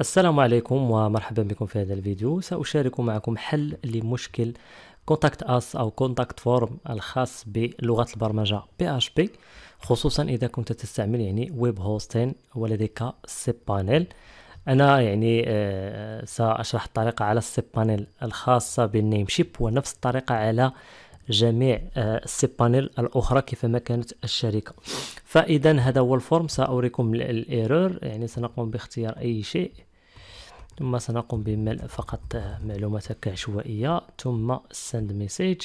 السلام عليكم ومرحبا بكم في هذا الفيديو سأشارك معكم حل لمشكل كونتاكت اس او كونتاكت فورم الخاص بلغة البرمجة بي اش بي خصوصا اذا كنت تستعمل يعني ويب هوستين ولديك سيب بانيل انا يعني آه ساشرح الطريقة على السيب بانيل الخاصة بالنيم شيب ونفس الطريقة على جميع آه، السي بانيل الاخرى كيفما كانت الشركه فاذا هذا هو الفورم ساريكم الايرور يعني سنقوم باختيار اي شيء ثم سنقوم بملء فقط آه، معلوماتك عشوائيه ثم سند مسج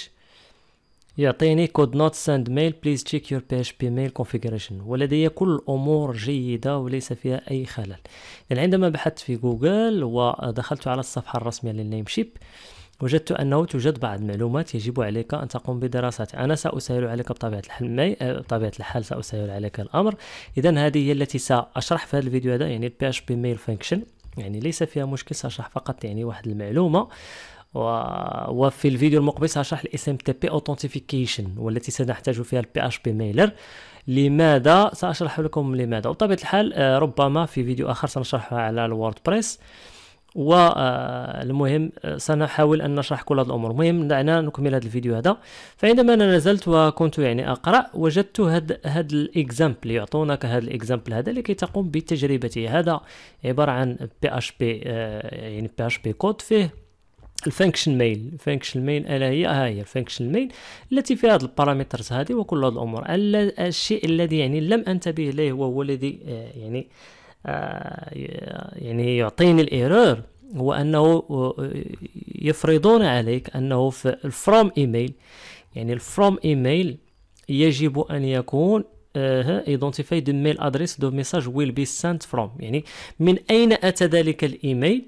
يعطيني كود نوت سند ميل بليز تشيك يور بي اتش بي ميل كونفيجريشن ولدي كل الامور جيده وليس فيها اي خلل يعني عندما بحثت في جوجل ودخلت على الصفحه الرسميه للنيم شيب وجدت أنه توجد بعض المعلومات يجب عليك أن تقوم بدراستها أنا سأسهل عليك بطبيعة الحال بطبيعة الحال سأسهل عليك الأمر إذا هذه هي التي سأشرح في هذا الفيديو هذا يعني البي اتش بي ميل فانكشن يعني ليس فيها مشكل سأشرح فقط يعني واحد المعلومة و... وفي الفيديو المقبل سأشرح الاس ام تي بي اوثنتيفيكيشن والتي سنحتاج فيها البي اتش بي ميلر لماذا سأشرح لكم لماذا وبطبيعة الحال آه، ربما في فيديو آخر سنشرحها على الووردبريس بريس والمهم آه، آه، سنحاول ان نشرح كل هذه الامور المهم دعنا نكمل هذا الفيديو هذا فعندما انا نزلت وكنت يعني اقرا وجدت هذا هذا الاكزامبل يعطونك هذا الاكزامبل هذا لكي تقوم بتجربته هذا عباره عن بي اتش بي يعني بي اتش بي كود فيه الفانكشن ميل الفانكشن ميل الا هي ها هي الفانكشن ميل التي فيها هذه البارامترز هذه وكل هذه الامور الشيء الذي يعني لم انتبه اليه وهو الذي آه، يعني آه، يعني يعطيني الايرور هو انه يفرضون عليك انه في الفروم ايميل يعني الفروم ايميل يجب ان يكون ايدونتيفاي دو ميل ادريس دو ميساج ويل بي سنت فروم يعني من اين اتى ذلك الايميل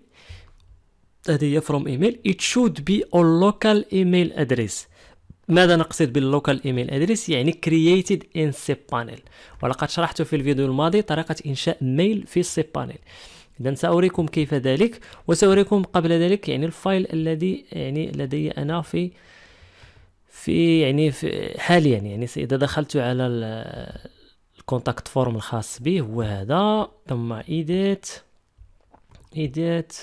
هذه هي فروم ايميل ات شود بي اون لوكال ايميل ادريس ماذا نقصد باللوكال ايميل ادريس يعني كرييتد ان سيب بانيل ولقد شرحت في الفيديو الماضي طريقه انشاء ميل في سيب بانيل اذا ساريكم كيف ذلك وساريكم قبل ذلك يعني الفايل الذي يعني لدي انا في في يعني في حاليا يعني اذا دخلت على الكونتاكت فورم الخاص به هو هذا ثم ايديت ايديت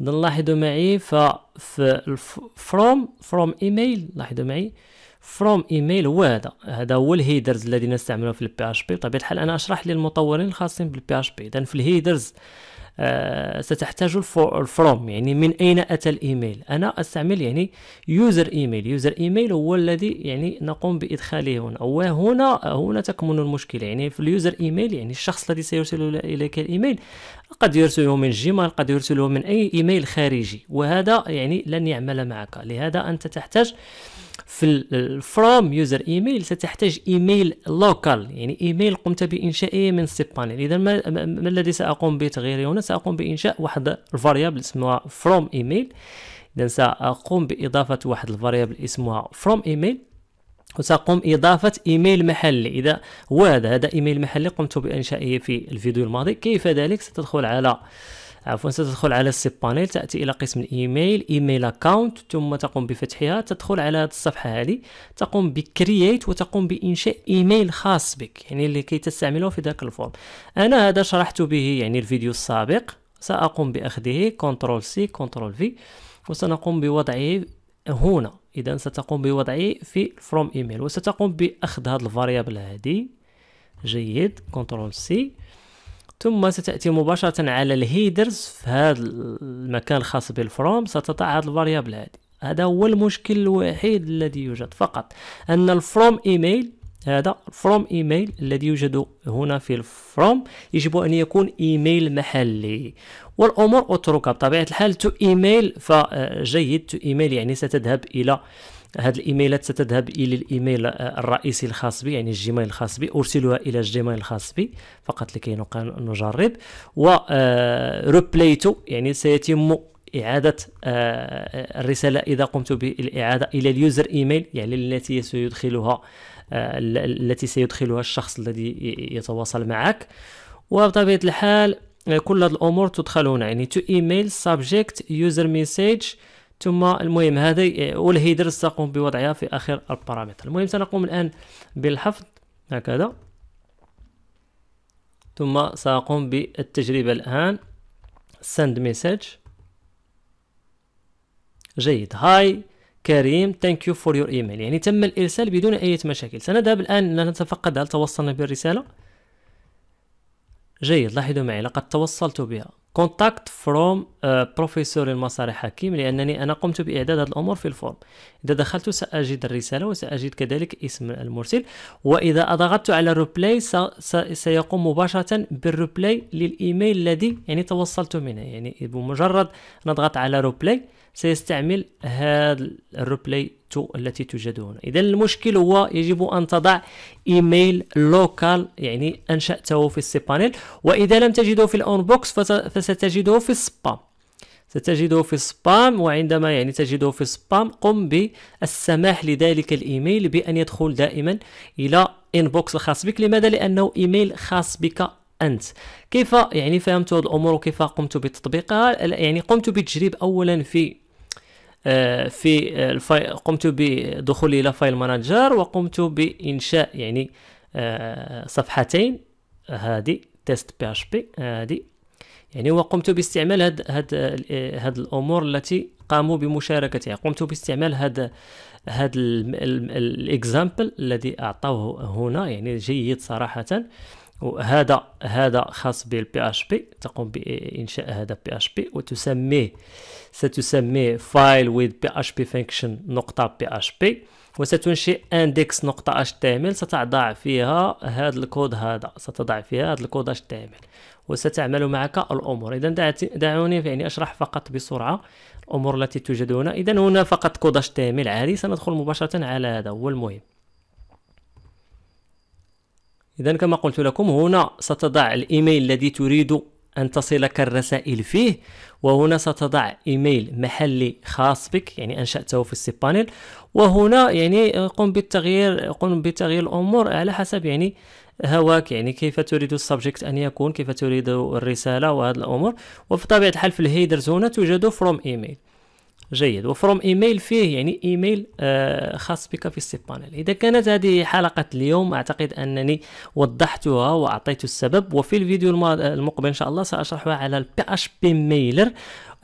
نلاحظوا معي ففي فروم فروم ايميل لاحظوا معي فروم ايميل هو هذا هذا هو الهيدرز الذي نستعمله في البي اتش بي بطبيعه الحال انا اشرح للمطورين الخاصين بالبي اتش بي اذا في الهيدرز آه، ستحتاج الفروم يعني من أين أتى الإيميل أنا أستعمل يعني يوزر إيميل يوزر إيميل هو الذي يعني نقوم بإدخاله هنا وهنا هنا تكمن المشكلة يعني في اليوزر إيميل يعني الشخص الذي سيرسل إليك الإيميل قد يرسله من جيميل قد يرسله من أي إيميل خارجي وهذا يعني لن يعمل معك لهذا أنت تحتاج في الفروم يوزر ايميل ستحتاج ايميل لوكال يعني ايميل قمت بانشائه من سيبانيل بانيل اذا ما, ما الذي ساقوم بتغييره هنا ساقوم بانشاء واحد الفاريابل اسمها فروم ايميل اذا ساقوم باضافه واحد الفاريابل اسمها فروم ايميل وسأقوم إضافة إيميل محلي إذا هو هذا هذا إيميل محلي قمت بإنشائه في الفيديو الماضي كيف ذلك ستدخل على عفوا ستدخل على السيب بانيل تاتي الى قسم الايميل ايميل اكاونت ثم تقوم بفتحها تدخل على هذه الصفحه هذه تقوم بكرييت وتقوم بانشاء ايميل خاص بك يعني اللي كي تستعمله في ذاك الفورم انا هذا شرحت به يعني الفيديو السابق ساقوم باخذه كنترول سي كنترول في وسنقوم بوضعه هنا اذا ستقوم بوضعه في فروم ايميل وستقوم باخذ هذه الفاريابل هذه جيد كنترول سي ثم ستاتي مباشره على الهيدرز في هذا المكان الخاص بالفروم ستضع هذه الفاريابل هذه هذا هو المشكل الوحيد الذي يوجد فقط ان الفروم ايميل هذا فروم ايميل الذي يوجد هنا في الفروم يجب ان يكون ايميل محلي والامور اتركها بطبيعه الحال تو ايميل فجيد تو ايميل يعني ستذهب الى آه هذه الايميلات ستذهب الى الايميل الرئيسي الخاص بي يعني الجيميل الخاص بي ارسلها الى الجيميل الخاص بي فقط لكي نجرب و ريبليتو آه، يعني سيتم إعادة آه، الرسالة إذا قمت بالإعادة إلى اليوزر إيميل يعني التي سيدخلها آه، التي سيدخلها الشخص الذي يتواصل معك وبطبيعة الحال كل هذه الأمور تدخل هنا يعني تو إيميل subject user message ثم المهم هذه والهيدر سأقوم بوضعها في آخر البارامتر المهم سنقوم الآن بالحفظ هكذا ثم سأقوم بالتجربة الآن send message جيد هاي كريم ثانك يو فور يور ايميل يعني تم الارسال بدون اي مشاكل سنذهب الان لنتفقد هل توصلنا بالرساله جيد لاحظوا معي لقد توصلت بها كونتاكت فروم بروفيسور المصاري حكيم لانني انا قمت باعداد هذه الامور في الفورم اذا دخلت ساجد الرساله وساجد كذلك اسم المرسل واذا ضغطت على ريبلاي سيقوم مباشره بالريبلاي للايميل الذي يعني توصلت منه يعني بمجرد نضغط على ريبلاي سيستعمل هذا الريبلاي تو التي توجد هنا اذا المشكل هو يجب ان تضع ايميل لوكال يعني انشاته في السي بانيل واذا لم تجده في الاون بوكس فستجده في السبام ستجده في السبام وعندما يعني تجده في السبام قم بالسماح لذلك الايميل بان يدخل دائما الى انبوكس الخاص بك لماذا لانه ايميل خاص بك انت كيف يعني فهمت هذه الامور وكيف قمت بتطبيقها يعني قمت بتجريب اولا في آه، في آه، الفاي... قمت بدخولي الى فايل مانجر وقمت بانشاء يعني آه، صفحتين هذه تيست بي اتش بي هذه يعني وقمت باستعمال هاد هاد هاد الامور التي قاموا بمشاركتها قمت باستعمال هاد هاد الاكزامبل الذي اعطوه هنا يعني جيد صراحه وهذا هذا خاص بالبي اتش بي تقوم بانشاء هذا بي اتش بي وتسميه ستسميه فايل ويز بي اتش بي فانكشن نقطه بي اتش بي وستنشئ اندكس نقطة html ستضع فيها هذا الكود هذا ستضع فيها هذا الكود html وستعمل معك الامور اذا دعوني يعني اشرح فقط بسرعه الامور التي توجد هنا اذا هنا فقط كود html عادي سندخل مباشره على هذا هو المهم إذا كما قلت لكم هنا ستضع الإيميل الذي تريد أن تصلك الرسائل فيه وهنا ستضع إيميل محلي خاص بك يعني أنشأته في السي بانيل وهنا يعني قم بالتغيير قم بتغيير الأمور على حسب يعني هواك يعني كيف تريد السبجكت أن يكون كيف تريد الرسالة وهذه الأمور وفي طبيعة الحال في الهيدرز هنا توجد فروم إيميل جيد وفروم ايميل فيه يعني ايميل آه، خاص بك في السيب بانيل اذا كانت هذه حلقه اليوم اعتقد انني وضحتها واعطيت السبب وفي الفيديو المقبل ان شاء الله ساشرحها على البي اتش بي ميلر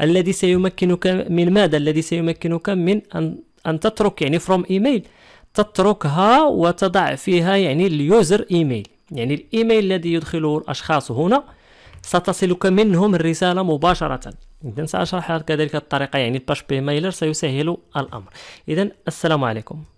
الذي سيمكنك من ماذا الذي سيمكنك من ان ان تترك يعني فروم ايميل تتركها وتضع فيها يعني اليوزر ايميل يعني الايميل الذي يدخله الاشخاص هنا ستصلك منهم الرسالة مباشرة إذا سأشرح كذلك الطريقة يعني باش بي مايلر سيسهل الأمر إذا السلام عليكم